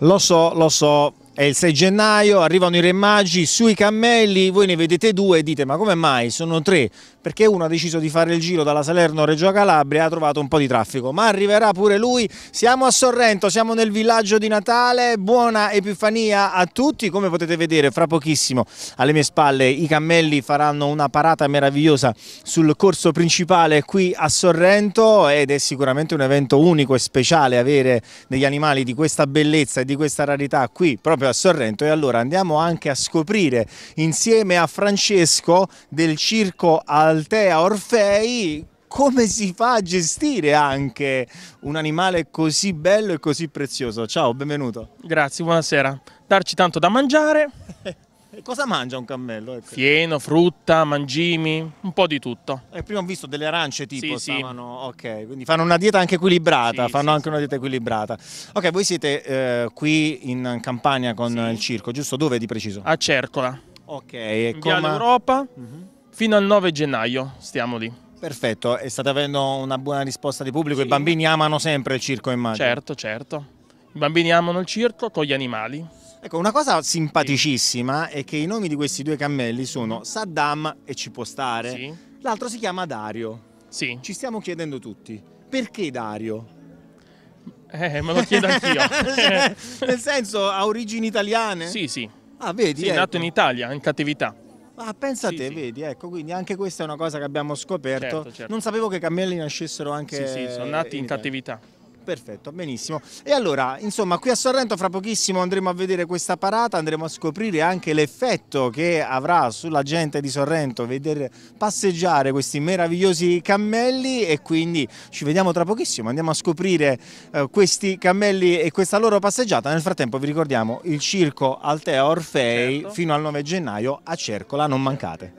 Lo so, lo so, è il 6 gennaio, arrivano i re magi sui cammelli, voi ne vedete due e dite ma come mai sono tre? Perché uno ha deciso di fare il giro dalla Salerno a Reggio Calabria e ha trovato un po' di traffico, ma arriverà pure lui, siamo a Sorrento, siamo nel villaggio di Natale, buona Epifania a tutti, come potete vedere fra pochissimo alle mie spalle i cammelli faranno una parata meravigliosa sul corso principale qui a Sorrento ed è sicuramente un evento unico e speciale avere degli animali di questa bellezza e di questa rarità qui proprio a Sorrento e allora andiamo anche a scoprire insieme a Francesco del circo Altea Orfei come si fa a gestire anche un animale così bello e così prezioso. Ciao, benvenuto. Grazie, buonasera. Darci tanto da mangiare, cosa mangia un cammello? Ecco. Fieno, frutta, mangimi, un po' di tutto. E eh, prima ho visto delle arance tipo, sì, stavano... sì. ok, quindi fanno una dieta anche equilibrata, sì, fanno anche una dieta equilibrata. Ok, voi siete eh, qui in Campania con il circo, giusto? Dove di preciso? A Cercola. Ok, In come... Via Europa, uh mhm. -huh. fino al 9 gennaio stiamo lì. Perfetto, e state avendo una buona risposta di pubblico, i bambini amano sempre il circo immagino. Certo, certo. I bambini amano il circo con gli animali. Ecco, una cosa simpaticissima è che i nomi di questi due cammelli sono Saddam e ci può stare, Sì. l'altro si chiama Dario. Sì. Ci stiamo chiedendo tutti, perché Dario? Eh, me lo chiedo anch'io. Nel senso, ha origini italiane? sì, sì. Ah, vedi? Sì, ecco. nato in Italia, in cattività. Ah, pensa Sì, te, sì. vedi, ecco, quindi anche questa è una cosa che abbiamo scoperto. Certo, certo. Non sapevo che i cammelli nascessero anche... Sì, sì, sono nati in Italia. cattività perfetto, benissimo. E allora, insomma, qui a Sorrento fra pochissimo andremo a vedere questa parata, andremo a scoprire anche l'effetto che avrà sulla gente di Sorrento vedere passeggiare questi meravigliosi cammelli e quindi ci vediamo tra pochissimo, andiamo a scoprire eh, questi cammelli e questa loro passeggiata. Nel frattempo vi ricordiamo il circo Altea Orfei certo. fino al 9 gennaio a Cercola, non mancate.